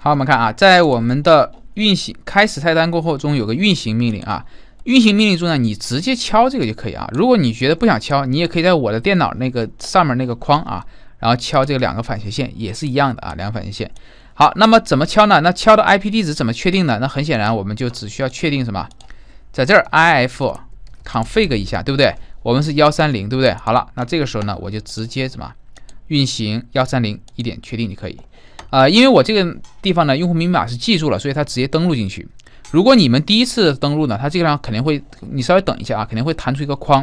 好，我们看啊，在我们的运行开始菜单过后中有个运行命令啊，运行命令中呢，你直接敲这个就可以啊。如果你觉得不想敲，你也可以在我的电脑那个上面那个框啊，然后敲这个两个反斜线也是一样的啊，两个反斜线。好，那么怎么敲呢？那敲的 IP 地址怎么确定呢？那很显然，我们就只需要确定什么，在这儿 if config 一下，对不对？我们是幺三零，对不对？好了，那这个时候呢，我就直接什么运行幺三零一点确定就可以。啊，因为我这个地方呢，用户名密码是记住了，所以它直接登录进去。如果你们第一次登录呢，它这个上肯定会，你稍微等一下啊，肯定会弹出一个框，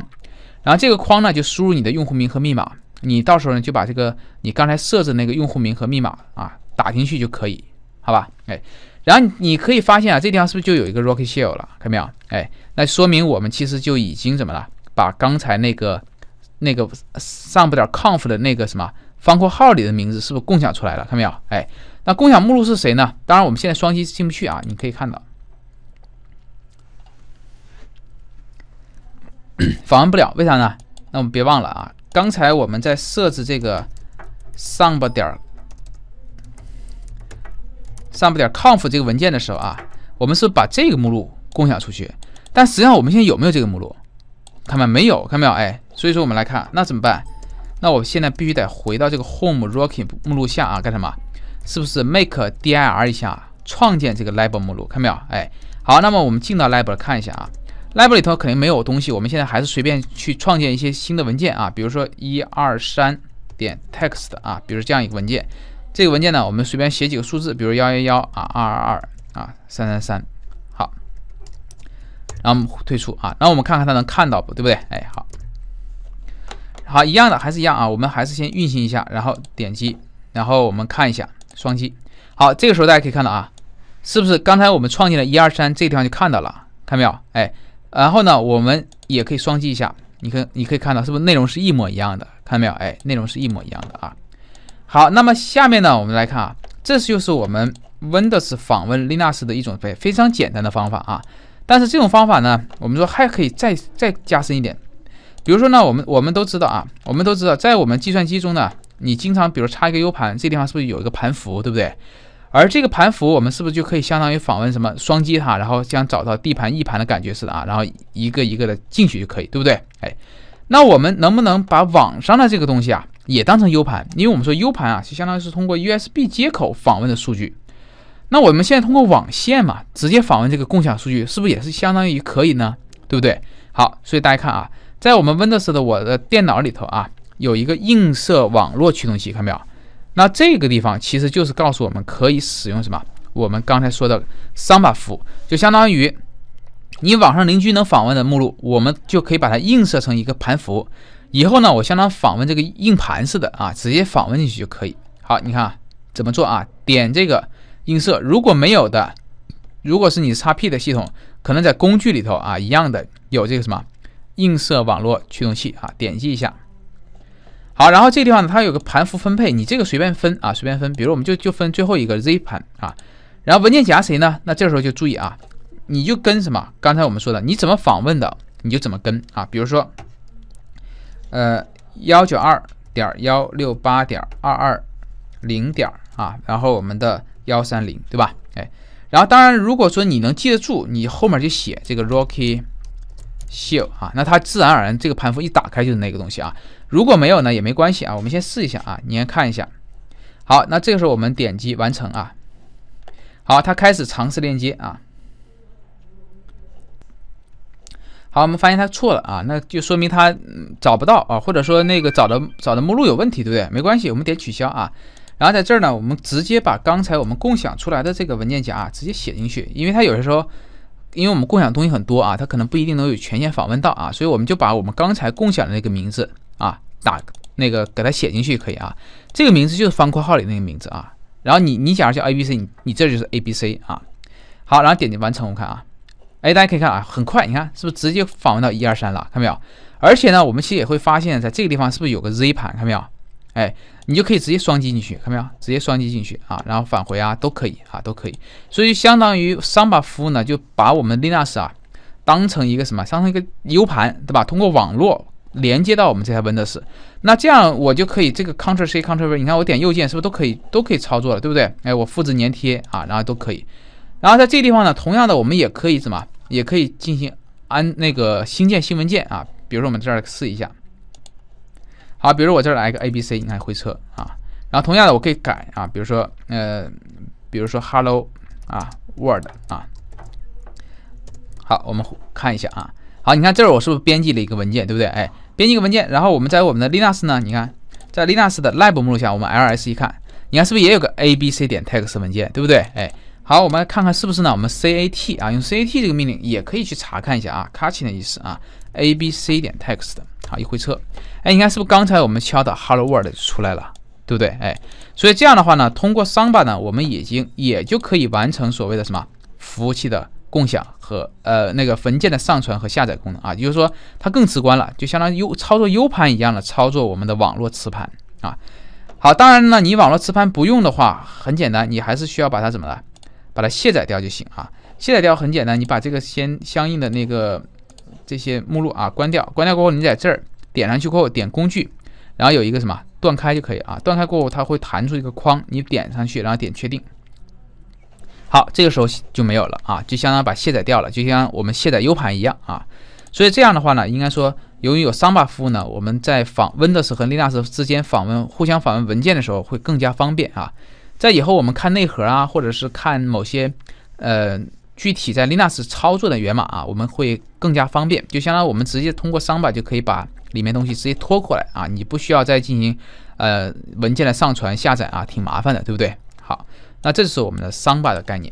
然后这个框呢就输入你的用户名和密码，你到时候呢就把这个你刚才设置那个用户名和密码啊打进去就可以，好吧？哎，然后你可以发现啊，这地方是不是就有一个 rocky shell 了？看到没有？哎，那说明我们其实就已经怎么了？把刚才那个那个上不点 c o m 的那个什么？方括号里的名字是不是共享出来了？看到没有？哎，那共享目录是谁呢？当然，我们现在双击进不去啊。你可以看到，访问不了，为啥呢？那我们别忘了啊，刚才我们在设置这个 some 点 some 点 com 这个文件的时候啊，我们是把这个目录共享出去，但实际上我们现在有没有这个目录？看吧，没有，看到没有？哎，所以说我们来看，那怎么办？那我现在必须得回到这个 home rockin 目录下啊，干什么？是不是 make dir 一下，创建这个 l a b 目录？看到没有？哎，好，那么我们进到 l a b 看一下啊 l a b 里头肯定没有东西。我们现在还是随便去创建一些新的文件啊，比如说一二三点 text 啊，比如这样一个文件。这个文件呢，我们随便写几个数字，比如幺幺幺啊，二二二啊，三三三。好，然后我们退出啊，然后我们看看它能看到不，对不对？哎，好。好，一样的，还是一样啊。我们还是先运行一下，然后点击，然后我们看一下双击。好，这个时候大家可以看到啊，是不是刚才我们创建了一二三，这地方就看到了，看到没有？哎，然后呢，我们也可以双击一下，你看，你可以看到是不是内容是一模一样的，看到没有？哎，内容是一模一样的啊。好，那么下面呢，我们来看啊，这就是我们 Windows 访问 Linux 的一种非非常简单的方法啊。但是这种方法呢，我们说还可以再再加深一点。比如说呢，我们我们都知道啊，我们都知道，在我们计算机中呢，你经常比如插一个 U 盘，这地方是不是有一个盘符，对不对？而这个盘符，我们是不是就可以相当于访问什么？双击它，然后像找到 D 盘、E 盘的感觉似的啊，然后一个一个的进去就可以，对不对？哎，那我们能不能把网上的这个东西啊，也当成 U 盘？因为我们说 U 盘啊，就相当于是通过 USB 接口访问的数据。那我们现在通过网线嘛，直接访问这个共享数据，是不是也是相当于可以呢？对不对？好，所以大家看啊。在我们 Windows 的我的电脑里头啊，有一个映射网络驱动器，看到没有？那这个地方其实就是告诉我们可以使用什么？我们刚才说的 SMB 服，就相当于你网上邻居能访问的目录，我们就可以把它映射成一个盘符。以后呢，我相当访问这个硬盘似的啊，直接访问进去就可以。好，你看怎么做啊？点这个映射，如果没有的，如果是你 x P 的系统，可能在工具里头啊，一样的有这个什么？映射网络驱动器啊，点击一下。好，然后这个地方呢，它有个盘符分配，你这个随便分啊，随便分。比如我们就就分最后一个 Z 盘啊。然后文件夹谁呢？那这时候就注意啊，你就跟什么？刚才我们说的，你怎么访问的，你就怎么跟啊。比如说，呃，幺九二点幺六八点二二零点啊，然后我们的幺三零，对吧？哎，然后当然，如果说你能记得住，你后面就写这个 Rocky。秀啊，那它自然而然这个盘符一打开就是那个东西啊。如果没有呢，也没关系啊。我们先试一下啊，你先看一下。好，那这个时候我们点击完成啊。好，它开始尝试链接啊。好，我们发现它错了啊，那就说明它找不到啊，或者说那个找的找的目录有问题，对不对？没关系，我们点取消啊。然后在这儿呢，我们直接把刚才我们共享出来的这个文件夹啊，直接写进去，因为它有的时候。因为我们共享东西很多啊，它可能不一定能有权限访问到啊，所以我们就把我们刚才共享的那个名字啊，打那个给它写进去可以啊，这个名字就是方括号里那个名字啊，然后你你假如叫 A B C，你你这就是 A B C 啊，好，然后点击完成，我看啊，哎，大家可以看啊，很快，你看是不是直接访问到一二三了，看到没有？而且呢，我们其实也会发现，在这个地方是不是有个 Z 盘，看到没有？哎，你就可以直接双击进去，看到没有？直接双击进去啊，然后返回啊，都可以啊，都可以。所以相当于 SMB 服务呢，就把我们 Linux 啊，当成一个什么？当成一个 U 盘，对吧？通过网络连接到我们这台 Windows，那这样我就可以这个 Ctrl C Ctrl V，你看我点右键是不是都可以，都可以操作了，对不对？哎，我复制粘贴啊，然后都可以。然后在这地方呢，同样的我们也可以什么？也可以进行按那个新建新文件啊，比如说我们这儿试一下。好，比如我这儿来一个 A B C，你看回车啊，然后同样的我可以改啊，比如说呃，比如说 Hello 啊，Word 啊。好，我们看一下啊，好，你看这儿我是不是编辑了一个文件，对不对？哎，编辑一个文件，然后我们在我们的 Linux 呢，你看在 Linux 的 l a b 目录下，我们 ls 一看，你看是不是也有个 A B C 点 txt e 文件，对不对？哎。好，我们来看看是不是呢？我们 cat 啊，用 cat 这个命令也可以去查看一下啊 c a t c i n g 的意思啊，a b c 点 text 好，一回车，哎，你看是不是刚才我们敲的 hello world 就出来了，对不对？哎，所以这样的话呢，通过 samba 呢，我们已经也就可以完成所谓的什么服务器的共享和呃那个文件的上传和下载功能啊，也就是说它更直观了，就相当于 U 操作 U 盘一样的操作我们的网络磁盘啊。好，当然呢，你网络磁盘不用的话，很简单，你还是需要把它怎么的？把它卸载掉就行啊，卸载掉很简单，你把这个先相应的那个这些目录啊关掉，关掉过后你在这儿点上去过后点工具，然后有一个什么断开就可以啊，断开过后它会弹出一个框，你点上去然后点确定，好，这个时候就没有了啊，就相当于把卸载掉了，就像我们卸载 U 盘一样啊，所以这样的话呢，应该说由于有 Samba 服务呢，我们在访 Windows 和 Linux 之间访问互相访问文件的时候会更加方便啊。在以后我们看内核啊，或者是看某些呃具体在 Linux 操作的源码啊，我们会更加方便，就相当于我们直接通过 Samba 就可以把里面东西直接拖过来啊，你不需要再进行呃文件的上传下载啊，挺麻烦的，对不对？好，那这是我们的 Samba 的概念。